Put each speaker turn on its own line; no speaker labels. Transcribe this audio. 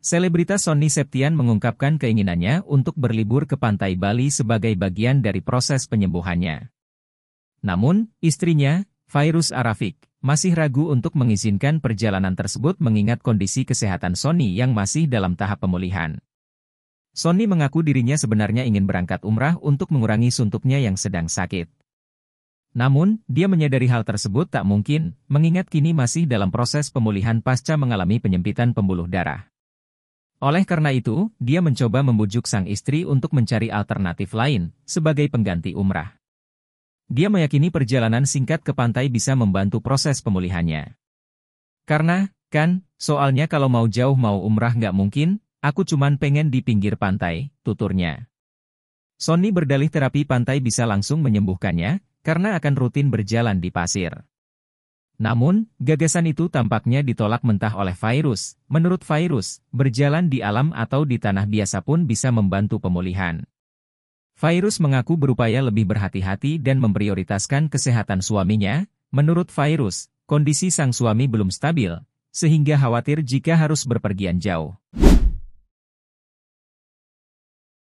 Selebritas Sony Septian mengungkapkan keinginannya untuk berlibur ke pantai Bali sebagai bagian dari proses penyembuhannya. Namun, istrinya, Virus Arafik, masih ragu untuk mengizinkan perjalanan tersebut mengingat kondisi kesehatan Sony yang masih dalam tahap pemulihan. Sony mengaku dirinya sebenarnya ingin berangkat umrah untuk mengurangi suntuknya yang sedang sakit. Namun, dia menyadari hal tersebut tak mungkin, mengingat kini masih dalam proses pemulihan pasca mengalami penyempitan pembuluh darah. Oleh karena itu, dia mencoba membujuk sang istri untuk mencari alternatif lain sebagai pengganti umrah. Dia meyakini perjalanan singkat ke pantai bisa membantu proses pemulihannya. Karena, kan, soalnya kalau mau jauh mau umrah nggak mungkin, aku cuman pengen di pinggir pantai, tuturnya. Sony berdalih terapi pantai bisa langsung menyembuhkannya, karena akan rutin berjalan di pasir. Namun, gagasan itu tampaknya ditolak mentah oleh virus. Menurut virus, berjalan di alam atau di tanah biasa pun bisa membantu pemulihan. Virus mengaku berupaya lebih berhati-hati dan memprioritaskan kesehatan suaminya. Menurut virus, kondisi sang suami belum stabil, sehingga khawatir jika harus berpergian jauh.